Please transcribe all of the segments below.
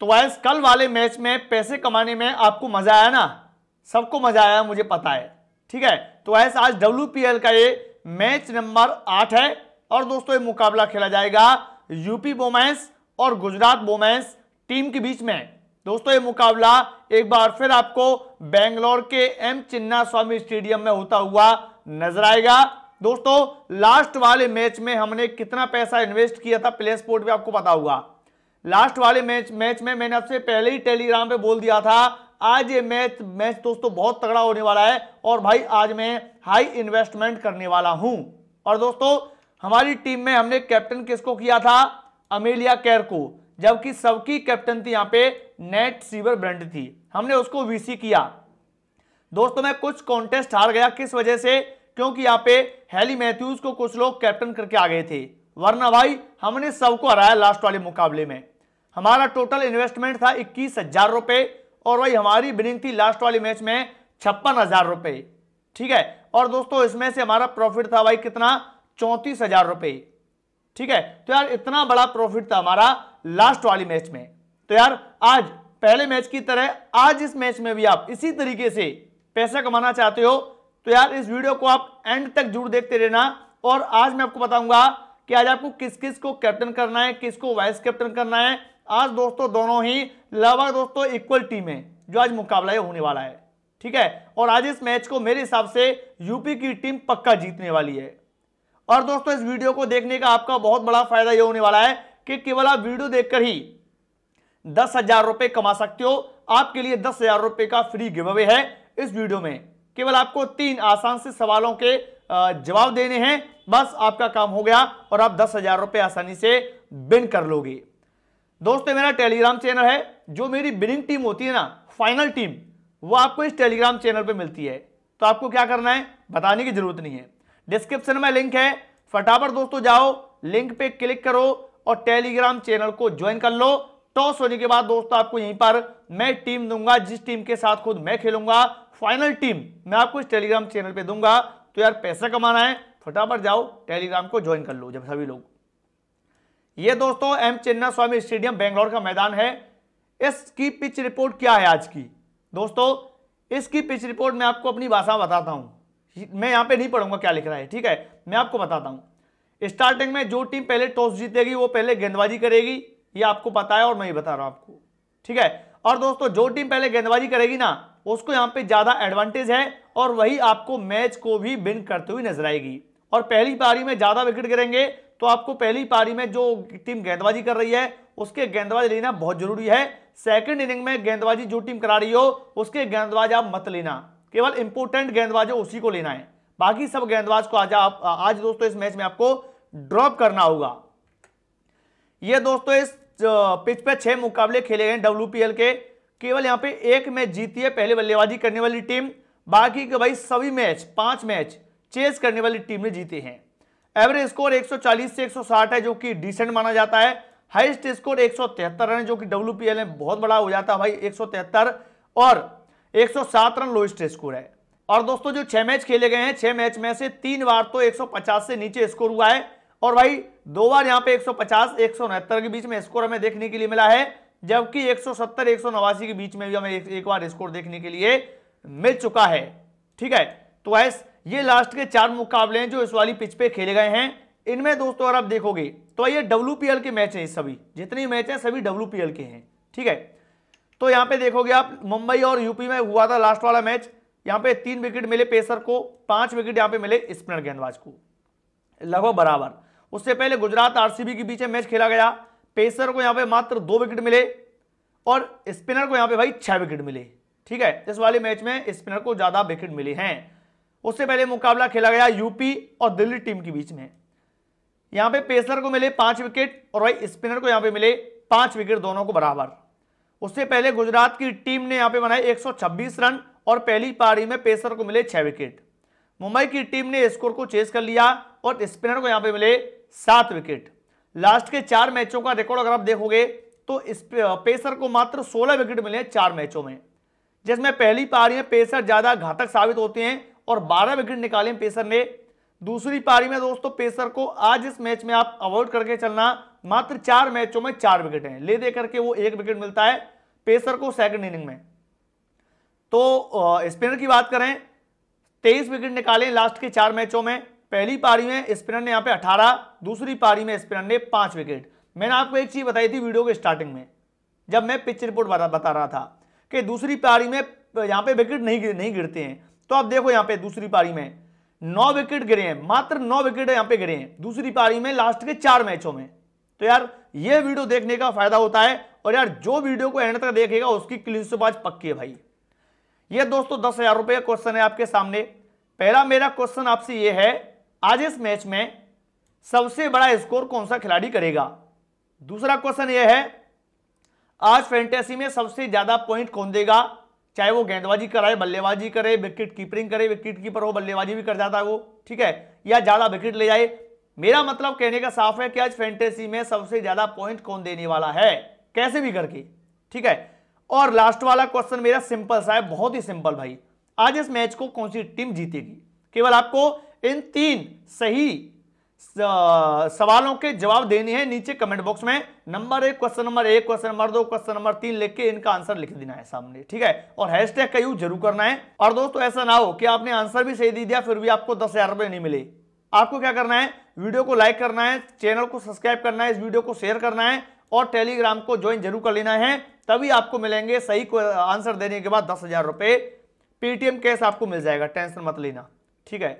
तो वैंस कल वाले मैच में पैसे कमाने में आपको मजा आया ना सबको मजा आया मुझे पता है ठीक है तो वैंस आज डब्ल्यू का ये मैच नंबर आठ है और दोस्तों ये मुकाबला खेला जाएगा यूपी बोमैंस और गुजरात बोमैंस टीम के बीच में दोस्तों ये मुकाबला एक बार फिर आपको बेंगलोर के एम चिन्ना स्वामी स्टेडियम में होता हुआ नजर आएगा दोस्तों लास्ट वाले मैच में हमने कितना पैसा इन्वेस्ट किया था प्ले स्पोर्ट भी आपको पता हुआ लास्ट वाले मैच मैच में मैंने आपसे पहले ही टेलीग्राम पे बोल दिया था आज ये मैच मैच दोस्तों बहुत तगड़ा होने वाला है और भाई आज मैं हाई इन्वेस्टमेंट करने वाला हूं और दोस्तों हमारी टीम में हमने कैप्टन किसको किया था अमेलिया कैर को जबकि सबकी कैप्टन थी यहाँ पे नेट सीवर ब्रांड थी हमने उसको वीसी किया दोस्तों मैं कुछ कॉन्टेस्ट हार गया किस वजह से क्योंकि यहाँ पे हैली मैथ्यूज को कुछ लोग कैप्टन करके आ गए थे वरना भाई हमने सबको हराया लास्ट वाले मुकाबले में हमारा टोटल इन्वेस्टमेंट था इक्कीस हजार रुपए और वही हमारी बिनिंग थी लास्ट वाली मैच में छप्पन हजार रुपए ठीक है और दोस्तों इसमें से हमारा प्रॉफिट था भाई कितना चौंतीस हजार रुपए ठीक है तो यार इतना बड़ा प्रॉफिट था हमारा लास्ट वाली मैच में तो यार आज पहले मैच की तरह आज इस मैच में भी आप इसी तरीके से पैसा कमाना चाहते हो तो यार इस वीडियो को आप एंड तक जरूर देखते रहना और आज मैं आपको बताऊंगा कि आज आपको किस किस को कैप्टन करना है किसको वाइस कैप्टन करना है आज दोस्तों दोनों ही लगभग दोस्तों इक्वल टीम है जो आज मुकाबला होने वाला है ठीक है और आज इस मैच को मेरे हिसाब से यूपी की टीम पक्का जीतने वाली है और दोस्तों इस वीडियो को देखने का आपका बहुत बड़ा फायदा यह होने वाला है कि केवल आप वीडियो देखकर ही दस हजार रुपए कमा सकते हो आपके लिए दस हजार रुपए का फ्री गिव अवे है इस वीडियो में केवल आपको तीन आसान से सवालों के जवाब देने हैं बस आपका काम हो गया और आप दस हजार रुपए आसानी से बिन कर लोगे दोस्तों मेरा टेलीग्राम चैनल है जो मेरी बिनिंग टीम होती है ना फाइनल टीम वो आपको इस टेलीग्राम चैनल पे मिलती है तो आपको क्या करना है बताने की जरूरत नहीं है डिस्क्रिप्शन में लिंक है फटाफट दोस्तों जाओ लिंक पे क्लिक करो और टेलीग्राम चैनल को ज्वाइन कर लो टॉस होने के बाद दोस्तों आपको यहीं पर मैं टीम दूंगा जिस टीम के साथ खुद मैं खेलूंगा फाइनल टीम मैं आपको इस टेलीग्राम चैनल पर दूंगा तो यार पैसा कमाना है फटाफट जाओ टेलीग्राम को ज्वाइन कर लो जब सभी लोग ये दोस्तों M Chinnaswamy stadium Bangalore का मैदान है इसकी पिच रिपोर्ट क्या है आज की दोस्तों इसकी पिच रिपोर्ट मैं आपको अपनी भाषा बताता हूँ मैं यहाँ पे नहीं पढ़ूंगा क्या लिख रहा है ठीक है मैं आपको बताता हूँ स्टार्टिंग में जो टीम पहले टॉस जीतेगी वो पहले गेंदबाजी करेगी ये आपको पता है और मैं ही बता रहा हूँ आपको ठीक है और दोस्तों जो टीम पहले गेंदबाजी करेगी ना उसको यहाँ पे ज़्यादा एडवांटेज है और वही आपको मैच को भी विन करते हुए नजर आएगी और पहली पारी में ज़्यादा विकेट गिरेंगे तो आपको पहली पारी में जो टीम गेंदबाजी कर रही है उसके गेंदबाज लेना बहुत जरूरी है सेकंड इनिंग में गेंदबाजी जो टीम करा रही हो उसके गेंदबाज आप मत लेना केवल इंपोर्टेंट गेंदबाज हो उसी को लेना है बाकी सब गेंदबाज को आज आप आज दोस्तों इस मैच में आपको ड्रॉप करना होगा ये दोस्तों इस पिच पे छह मुकाबले खेले गए डब्ल्यू के केवल यहाँ पे एक मैच जीती है पहले बल्लेबाजी करने वाली टीम बाकी के भाई सभी मैच पांच मैच चेस करने वाली टीम ने जीते हैं एवरेज स्कोर 140 से 160 है जो कि डिसेंट माना जाता है हाईएस्ट स्कोर एक रन जो कि डब्ल्यूपीएल में बहुत बड़ा हो जाता है भाई एक और 107 रन लोएस्ट स्कोर है और दोस्तों जो छह मैच खेले गए हैं छह मैच में से तीन बार तो 150 से नीचे स्कोर हुआ है और भाई दो बार यहां पे 150 एक के बीच में स्कोर हमें देखने के लिए मिला है जबकि 170 सौ के बीच में भी हमें एक, एक बार स्कोर देखने के लिए मिल चुका है ठीक है तो ऐसा ये लास्ट के चार मुकाबले हैं जो इस वाली पिच पे खेले गए हैं इनमें दोस्तों अगर आप देखोगे तो ये डब्ल्यू के मैच हैं सभी जितने मैच हैं सभी डब्ल्यू के हैं ठीक है तो यहाँ पे देखोगे आप मुंबई और यूपी में हुआ था लास्ट वाला मैच यहाँ पे तीन विकेट मिले पेसर को पांच विकेट यहाँ पे मिले स्पिनर गेंदबाज को लगभग बराबर उससे पहले गुजरात आरसीबी के बीच मैच खेला गया पेसर को यहाँ पे मात्र दो विकेट मिले और स्पिनर को यहाँ पे भाई छह विकेट मिले ठीक है इस वाले मैच में स्पिनर को ज्यादा विकेट मिले हैं उससे पहले मुकाबला खेला गया यूपी और दिल्ली टीम के बीच में यहां पे पेसर को मिले पांच विकेट और वही स्पिनर को यहां पे मिले पांच विकेट दोनों को बराबर उससे पहले गुजरात की टीम ने यहां पे बनाए 126 रन और पहली पारी में पेसर को मिले छह विकेट मुंबई की टीम ने स्कोर को चेस कर लिया और स्पिनर को यहां पे मिले सात विकेट लास्ट के चार मैचों का रिकॉर्ड अगर आप देखोगे तो पेसर को मात्र सोलह विकेट मिले चार मैचों में जिसमें पहली पारी में पेसर ज्यादा घातक साबित होते हैं और 12 विकेट निकाले पेसर ने दूसरी पारी में दोस्तों पेसर को आज इस मैच में आप अवॉइड करके चलना मात्र चार मैचों में चार विकेट हैं ले दे करके वो एक विकेट मिलता है पेसर को सेकंड इनिंग में तो स्पिनर की बात करें तेईस विकेट निकाले लास्ट के चार मैचों में पहली पारी में स्पिनर ने यहां पे अठारह दूसरी पारी में स्पिनर ने पांच विकेट मैंने आपको एक चीज बताई थी वीडियो के स्टार्टिंग में जब मैं पिच रिपोर्ट बता, रहा था कि दूसरी पारी में यहां पे विकेट नहीं नहीं गिरते हैं तो आप देखो यहां पे दूसरी पारी में नौ विकेट गिरे हैं मात्र नौ विकेट यहां पे गिरे हैं दूसरी पारी में लास्ट के चार मैचों में तो यार यह वीडियो देखने का फायदा होता है और यार जो वीडियो को एंड तक देखेगा उसकी क्लीन आज पक्की है भाई ये दोस्तों दस हजार रुपये क्वेश्चन है आपके सामने पहला मेरा क्वेश्चन आपसे यह है आज इस मैच में सबसे बड़ा स्कोर कौन सा खिलाड़ी करेगा दूसरा क्वेश्चन यह है आज फैंटेसी में सबसे ज्यादा पॉइंट कौन देगा चाहे वो गेंदबाजी कराए बल्लेबाजी करे विकेट कीपरिंग करे विकेट कीपर हो बल्लेबाजी भी कर जाता है वो ठीक है या ज़्यादा विकेट ले जाए मेरा मतलब कहने का साफ है कि आज फैंटेसी में सबसे ज़्यादा पॉइंट कौन देने वाला है कैसे भी करके ठीक है और लास्ट वाला क्वेश्चन मेरा सिंपल सा है बहुत ही सिंपल भाई आज इस मैच को कौन सी टीम जीतेगी केवल आपको इन तीन सही सवालों के जवाब देने हैं नीचे कमेंट बॉक्स में नंबर एक क्वेश्चन नंबर एक क्वेश्चन नंबर दो क्वेश्चन नंबर तीन लिख के इनका आंसर लिख देना है सामने ठीक है और हैशटैग का यूज जरूर करना है और दोस्तों ऐसा ना हो कि आपने आंसर भी सही दे दिया फिर भी आपको दस हजार रुपए नहीं मिले आपको क्या करना है वीडियो को लाइक करना है चैनल को सब्सक्राइब करना है इस वीडियो को शेयर करना है और टेलीग्राम को ज्वाइन जरूर कर लेना है तभी आपको मिलेंगे सही आंसर देने के बाद दस हजार रुपए पेटीएम कैश आपको मिल जाएगा टेंशन मत लेना ठीक है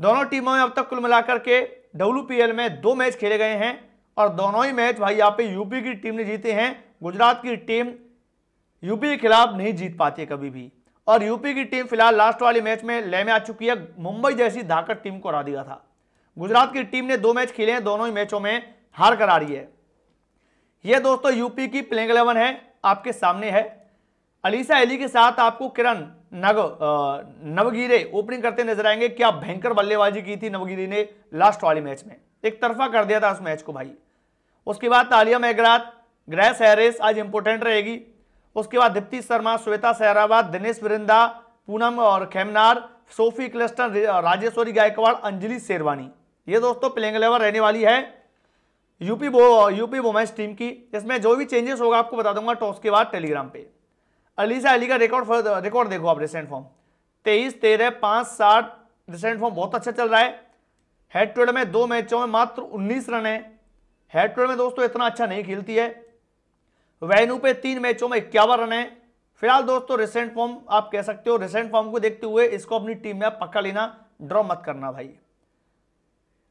दोनों टीमों में अब तक कुल मिलाकर के डब्ल्यू में दो मैच खेले गए हैं और दोनों ही मैच भाई यहाँ पे यूपी की टीम ने जीते हैं गुजरात की टीम यूपी के खिलाफ नहीं जीत पाती है कभी भी और यूपी की टीम फिलहाल लास्ट वाले मैच में लय में आ चुकी है मुंबई जैसी धाकड़ टीम को हरा दिया था गुजरात की टीम ने दो मैच खेले हैं दोनों ही मैचों में हार करा रही है यह दोस्तों यूपी की प्लेइंग इलेवन है आपके सामने है अलीसा अली के साथ आपको किरण नग नवगीरे ओपनिंग करते नजर आएंगे क्या भयंकर बल्लेबाजी की थी नवगिरी ने लास्ट वाले मैच में एक तरफा कर दिया था उस मैच को भाई उसके बाद तालिया मैगरात ग्रैस हैरिस आज इंपोर्टेंट रहेगी उसके बाद दीप्ति शर्मा श्वेता सहराबाद दिनेश वृंदा पूनम और खेमनार सोफी क्लस्टर राजेश्वरी गायकवाड़ अंजलि शेरवानी ये दोस्तों प्लेइंग लेवल रहने वाली है यूपी वो यूपी वोमेंस टीम की इसमें जो भी चेंजेस होगा आपको बता दूंगा टॉस के बाद टेलीग्राम पे अलीसा अली का रिकॉर्ड रिकॉर्ड देखो आप रिसेंट फॉर्म तेईस तेरह पाँच साठ रिसेंट फॉर्म बहुत अच्छा चल रहा है हेड टू हेड में दो मैचों में मात्र उन्नीस रन है हेड टू हेड में दोस्तों इतना अच्छा नहीं खेलती है वैनू पे तीन मैचों में इक्यावन रन है फिलहाल दोस्तों रिसेंट फॉर्म आप कह सकते हो रिसेंट फॉर्म को देखते हुए इसको अपनी टीम में आप पक्का लेना ड्रॉ मत करना भाई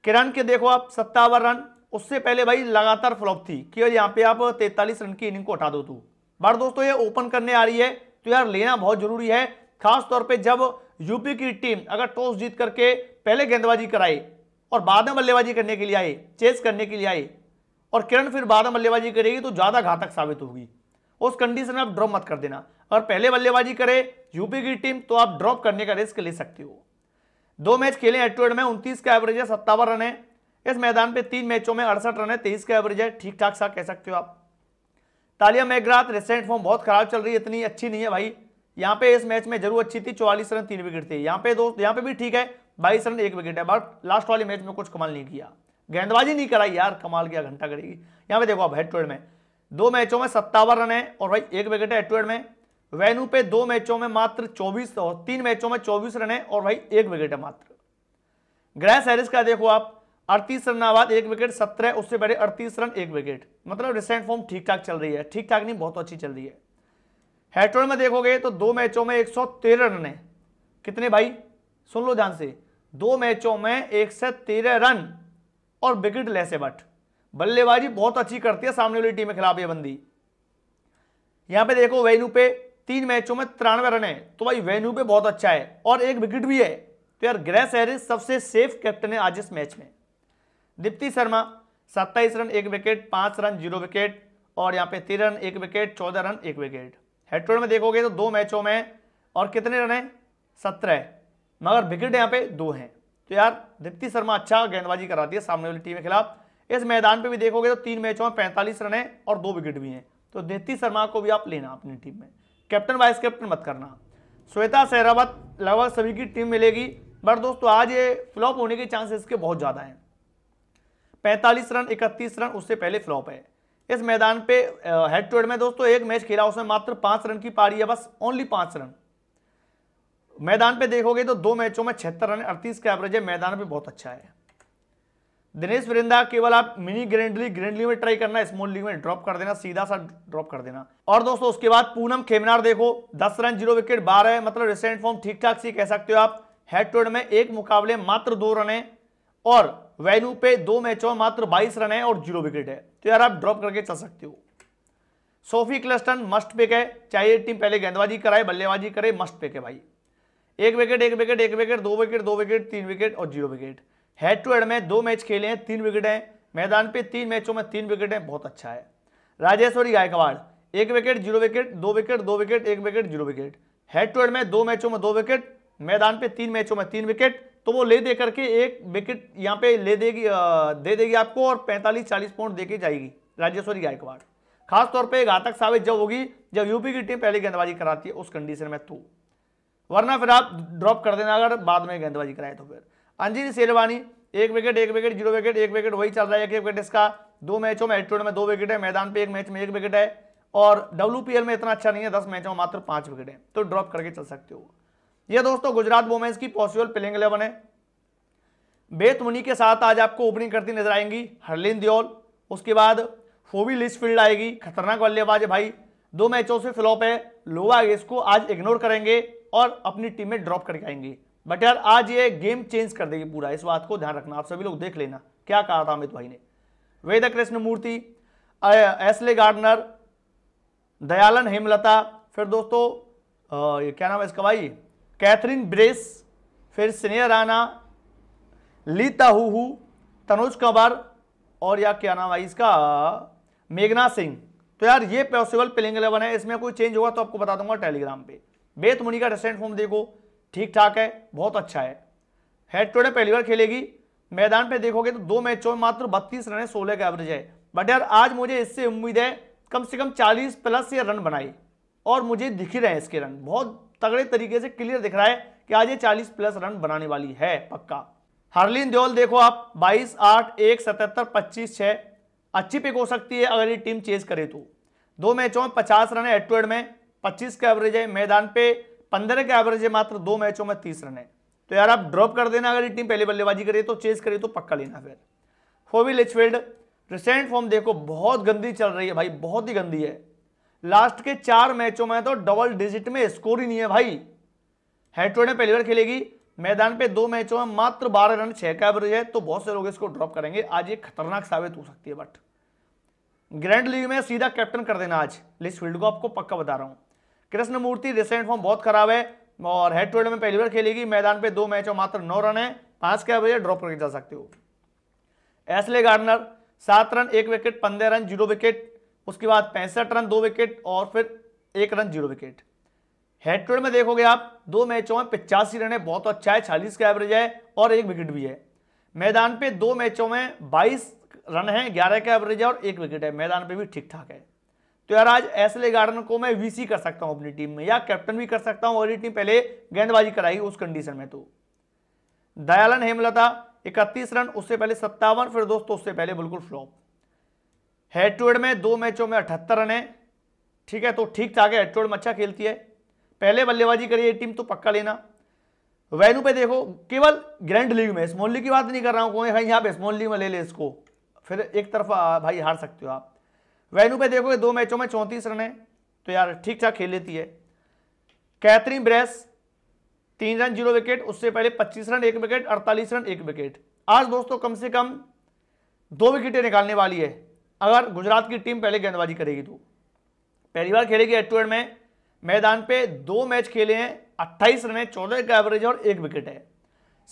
किरण के देखो आप सत्तावन रन उससे पहले भाई लगातार फ्लॉप थी कि यहाँ पे आप तैतालीस रन की इनिंग को हटा दो तू बार दोस्तों ये ओपन करने आ रही है तो यार लेना बहुत जरूरी है खास तौर पे जब यूपी की टीम अगर टॉस जीत करके पहले गेंदबाजी कराए और बाद में बल्लेबाजी करने के लिए आए चेस करने के लिए आए और किरण फिर बाद में बल्लेबाजी करेगी तो ज़्यादा घातक साबित होगी उस कंडीशन में आप ड्रॉप मत कर देना अगर पहले बल्लेबाजी करे यूपी की टीम तो आप ड्रॉप करने का रिस्क ले सकते हो दो मैच खेले एट में उनतीस का एवरेज है सत्तावन रन है इस मैदान पर तीन मैचों में अड़सठ रन है तेईस का एवरेज है ठीक ठाक सा कह सकते हो आप तालिया मैगरात रिसेंट फॉर्म बहुत खराब चल रही है इतनी अच्छी नहीं है भाई यहाँ पे इस मैच में जरूर अच्छी थी चौवालीस रन तीन विकेट थे यहाँ पे दोस्त यहाँ पे भी ठीक है बाईस रन एक विकेट है बट लास्ट वाले मैच में कुछ कमाल नहीं किया गेंदबाजी नहीं कराई यार कमाल किया घंटा करेगी यहाँ पे देखो आप हेड टू हेड में दो मैचों में सत्तावन रन है और भाई एक विकेट है हेड में वेन्यू पे दो मैचों में मात्र चौबीस तीन मैचों में चौबीस रन है और भाई एक विकेट है मात्र ग्रैस हैरिस का देखो आप अड़तीस रन आबाद एक विकेट सत्रह उससे पहले अड़तीस रन एक विकेट मतलब रिसेंट फॉर्म ठीक ठाक चल रही है ठीक ठाक नहीं बहुत अच्छी चल रही है हेट्रोल में देखोगे तो दो मैचों में एक रन है कितने भाई सुन लो ध्यान से दो मैचों में एक रन और विकेट लेसे बट बल्लेबाजी बहुत अच्छी करती है सामने वाली टीम के खिलाफ ये बंदी यहां पे देखो वेन्यू पे तीन मैचों में तिरानवे रन है तो भाई वेन्यू पे बहुत अच्छा है और एक विकेट भी है तो यार ग्रेस हैरिस सबसे सेफ कैप्टन है आज इस मैच में दीप्ति शर्मा सत्ताईस रन एक विकेट पाँच रन जीरो विकेट और यहाँ पे तेरह रन एक विकेट चौदह रन एक विकेट हेट्रोल में देखोगे तो दो मैचों में और कितने रन हैं सत्रह मगर विकेट यहाँ पे दो हैं तो यार दीप्ति शर्मा अच्छा गेंदबाजी कराती है सामने वाली टीम के खिलाफ इस मैदान पे भी देखोगे तो तीन मैचों में पैंतालीस रन है और दो विकेट भी हैं तो दीप्ति शर्मा को भी आप लेना अपनी टीम में कैप्टन वाइस कैप्टन मत करना श्वेता सहरावत लगभग सभी की टीम मिलेगी बट दोस्तों आज ये फ्लॉप होने के चांसेस के बहुत ज़्यादा हैं 45 रन 31 रन उससे पहले फ्लॉप है इस मैदान पे हेड टू हेड में दोस्तों एक मैच खेला उसमें मात्र पांच रन की पारी है बस ओनली पांच रन मैदान पे देखोगे तो दो मैचों में छिहत्तर रन अड़तीस का एवरेज है मैदान पे बहुत अच्छा है दिनेश वरिंदा केवल आप mini grand league grand league में ट्राई करना स्मॉल लीग में ड्रॉप कर देना सीधा सा ड्रॉप कर देना और दोस्तों उसके बाद पूनम खेमनार देखो दस रन जीरो विकेट बारह मतलब रिसेंट फॉर्म ठीक ठाक सी कह सकते हो आप हेड टू हेड में एक मुकाबले मात्र दो रन है और वेन्यू पे दो मैचों में मात्र 22 रन है और जीरो विकेट है तो यार आप ड्रॉप करके चल सकते हो सोफी क्लस्टन मस्ट पिक है चाहिए टीम पहले गेंदबाजी कराए बल्लेबाजी करे मस्ट पिक है भाई एक विकेट एक विकेट एक विकेट दो विकेट दो विकेट तीन विकेट और zero wicket head to head में दो मैच खेले हैं तीन विकेट हैं मैदान पे तीन मैचों में तीन विकेट हैं बहुत अच्छा है राजेश्वरी गायकवाड़ एक विकेट जीरो विकेट दो विकेट दो विकेट एक wicket zero wicket head to head में दो मैचों में दो विकेट मैदान पे तीन मैचों में तीन विकेट तो वो ले दे करके एक विकेट यहाँ पे ले देगी दे देगी आपको और 45-40 पॉइंट देके जाएगी राजेश्वरी गायकवाड़ खासतौर पर घातक साबित जब होगी जब यूपी की टीम पहले गेंदबाजी कराती है उस कंडीशन में तो वरना फिर आप ड्रॉप कर देना अगर बाद में गेंदबाजी कराए तो फिर अंजीर शेरवानी एक विकेट एक विकेट जीरो विकेट एक विकेट वही चल रहा है एक एक विकेट इसका दो मैचों में एटीट्यूड में दो विकेट है मैदान पे एक मैच में एक विकेट है और डब्ल्यू में इतना अच्छा नहीं है दस मैचों में मात्र पांच विकेट है तो ड्रॉप करके चल सकते हो ये दोस्तों गुजरात वुमेन्स की पॉसिबल प्लेइंग इलेवन है बेत मुनी के साथ आज आपको ओपनिंग करती नजर आएंगी हरलिन दियोल उसके बाद लिस्ट फील्ड आएगी खतरनाक बल्लेबाज है भाई दो मैचों से फ्लॉप है लोवा इसको आज इग्नोर करेंगे और अपनी टीम में ड्रॉप करके आएंगे बट यार आज ये गेम चेंज कर देगी पूरा इस बात को ध्यान रखना आप सभी लोग देख लेना क्या कहा था अमित भाई ने वेद कृष्णमूर्ति एसले गार्डनर दयालन हेमलता फिर दोस्तों आ, ये क्या नाम है इसका भाई कैथरीन ब्रेस फिर स्नेहा राना ली ताहू तनुज कंवर और या क्या नाम है इसका मेघना सिंह तो यार ये पॉसिबल प्लेइंग इलेवन है इसमें कोई चेंज होगा तो आपको बता दूंगा टेलीग्राम पे बेत मुनि का रेसेंट फॉर्म देखो ठीक ठाक है बहुत अच्छा है हेड टू हेड पहली बार खेलेगी मैदान पे देखोगे तो दो मैचों में मात्र बत्तीस रन है सोलह का एवरेज है बट यार आज मुझे इससे उम्मीद है कम से कम चालीस प्लस ये रन बनाए और मुझे दिख ही रहे हैं इसके रन बहुत तगड़े तरीके से क्लियर दिख रहा है कि आज ये 40 प्लस रन बनाने वाली है पक्का हरलीन देओल देखो आप 22 आठ एक सतहत्तर पच्चीस छः अच्छी पिक हो सकती है अगर ये टीम चेज करे तो दो मैचों में पचास रन है एड टू एड में पच्चीस के एवरेज है मैदान पे पंद्रह का एवरेज है मात्र दो मैचों में तीस रन है तो यार आप ड्रॉप कर देना अगर ये टीम पहले बल्लेबाजी करे तो चेज करे तो पक्का लेना फिर फोविल लिचफील्ड रिसेंट फॉर्म देखो बहुत गंदी चल रही है भाई बहुत ही गंदी है लास्ट के चार मैचों में तो डबल डिजिट में स्कोर ही नहीं है भाई हेट्रो ने पहली बार खेलेगी मैदान पे दो मैचों में मात्र बारह रन छह का एवरेज है तो बहुत से लोग इसको ड्रॉप करेंगे आज ये खतरनाक साबित हो सकती है बट ग्रैंड लीग में सीधा कैप्टन कर देना आज लिस्ट फील्ड को आपको पक्का बता रहा कृष्ण कृष्णमूर्ति रिसेंट फॉर्म बहुत खराब है और हेड टू में पहली बार खेलेगी मैदान पे दो मैचों मात्र नौ रन है पांच के एवरेज ड्रॉप करके जा सकते हो एसले गार्डनर सात रन एक विकेट पंद्रह रन जीरो विकेट उसके बाद पैंसठ रन दो विकेट और फिर एक run zero wicket head to head में देखोगे आप दो मैचों में पिचासी रन है बहुत तो अच्छा है चालीस का एवरेज है और एक विकेट भी है मैदान पे दो मैचों में बाईस रन है ग्यारह का एवरेज है और एक विकेट है मैदान पे भी ठीक ठाक है तो यार आज ऐसले गार्डन को मैं वीसी कर सकता हूं अपनी टीम में या कैप्टन भी कर सकता हूं और टीम पहले गेंदबाजी कराई उस कंडीशन में तो दयालन हेमलता इकतीस रन उससे पहले सत्तावन फिर दोस्तों उससे पहले बिल्कुल फ्लॉप हेड टू हेड में दो मैचों में अठहत्तर रन है ठीक है तो ठीक ठाक है हेड टू हेड में अच्छा खेलती है पहले बल्लेबाजी करिए ये टीम तो पक्का लेना वेन्यू पे देखो केवल ग्रैंड लीग में स्मॉल लीग की बात नहीं कर रहा हूँ कोई भाई यहाँ पे स्मॉल लीग में ले ले इसको फिर एक तरफ भाई हार सकते हो आप वेन्यू पे देखो दो मैचों में चौंतीस रन है तो यार ठीक ठाक खेल लेती है कैथरीन ब्रेस तीन रन जीरो विकेट उससे पहले पच्चीस रन एक विकेट अड़तालीस रन एक विकेट आज दोस्तों कम से कम दो विकेटें निकालने वाली है अगर गुजरात की टीम पहले गेंदबाजी करेगी तो पहली बार खेलेगी एट टू एड में मैदान पे दो मैच खेले हैं अट्ठाईस रन है चौदह का एवरेज और एक विकेट है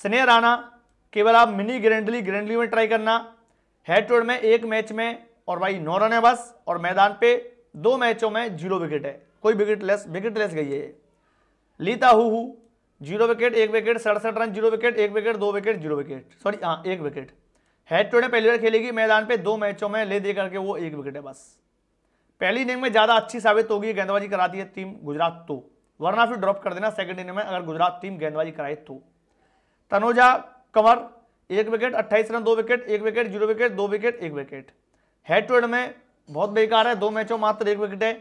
स्नेह राणा केवल आप मिनी ग्रेंडली ग्रेंडली में ट्राई करना हेड टू में एक मैच में और भाई नौ रन है बस और मैदान पे दो मैचों में जीरो विकेट है कोई विकेट लेस विकेट लेस गई है लीता हु जीरो विकेट एक विकेट सड़सठ रन जीरो विकेट एक विकेट दो विकेट जीरो विकेट सॉरी हाँ एक विकेट हेड टू हेड पहली बार खेलेगी मैदान पे दो मैचों में ले दे करके वो एक विकेट है बस पहली इनिंग में ज़्यादा अच्छी साबित होगी गेंदबाजी कराती है टीम गुजरात तो वरना फिर ड्रॉप कर देना सेकंड इनिंग में अगर गुजरात टीम गेंदबाजी कराए तो तनोजा कंवर एक विकेट अट्ठाईस रन दो विकेट एक विकेट जीरो विकेट दो विकेट एक विकेट हेड टू हेड में बहुत बेकार है दो मैचों मात्र एक विकेट है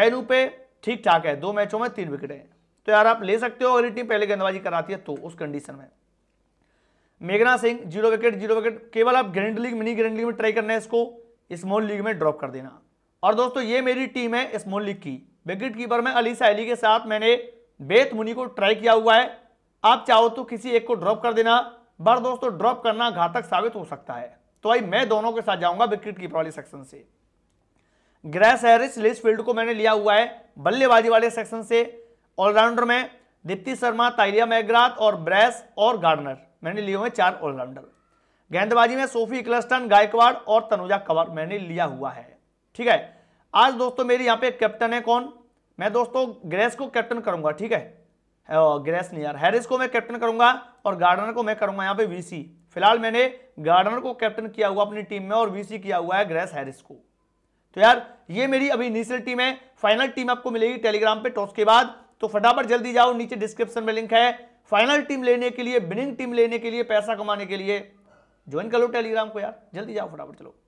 वैल्यू पे ठीक ठाक है दो मैचों में तीन विकेट है तो यार आप ले सकते हो अगर टीम पहले गेंदबाजी कराती है तो उस कंडीशन में मेघना Singh zero wicket zero wicket केवल आप grand league mini grand league में ट्राई करना है इसको स्मॉल लीग में ड्रॉप कर देना और दोस्तों ये मेरी टीम है स्मॉल लीग की विकेट कीपर में अली साहली के साथ मैंने बेत मुनी को ट्राई किया हुआ है आप चाहो तो किसी एक को ड्रॉप कर देना बार दोस्तों ड्रॉप करना घातक साबित हो सकता है तो भाई मैं दोनों के साथ जाऊंगा विकेट कीपर वाले सेक्शन से ग्रैस हैरिस फील्ड को मैंने लिया हुआ है बल्लेबाजी वाले सेक्शन से ऑलराउंडर में दीप्ति शर्मा ताइलिया मैगरात और ब्रैस और गार्डनर मैंने लिए हुए चार ऑलराउंडर गेंदबाजी में सोफी क्लस्टन गायकवाड़ और तनुजा कवर मैंने लिया हुआ है ठीक है आज दोस्तों मेरी यहाँ पे कैप्टन है कौन मैं दोस्तों ग्रेस को कैप्टन करूंगा ठीक है ग्रेस नहीं यार हैरिस को मैं कैप्टन करूंगा और गार्डनर को मैं करूंगा यहाँ पे वीसी फिलहाल मैंने गार्डनर को कैप्टन किया हुआ अपनी टीम में और वीसी किया हुआ है ग्रेस हैरिस को तो यार ये मेरी अभी इनिशियल टीम है फाइनल टीम आपको मिलेगी टेलीग्राम पे टॉस के बाद तो फटाफट जल्दी जाओ नीचे डिस्क्रिप्शन में लिंक है फाइनल टीम लेने के लिए विनिंग टीम लेने के लिए पैसा कमाने के लिए ज्वाइन कर लो टेलीग्राम को यार जल्दी जाओ फटाफट चलो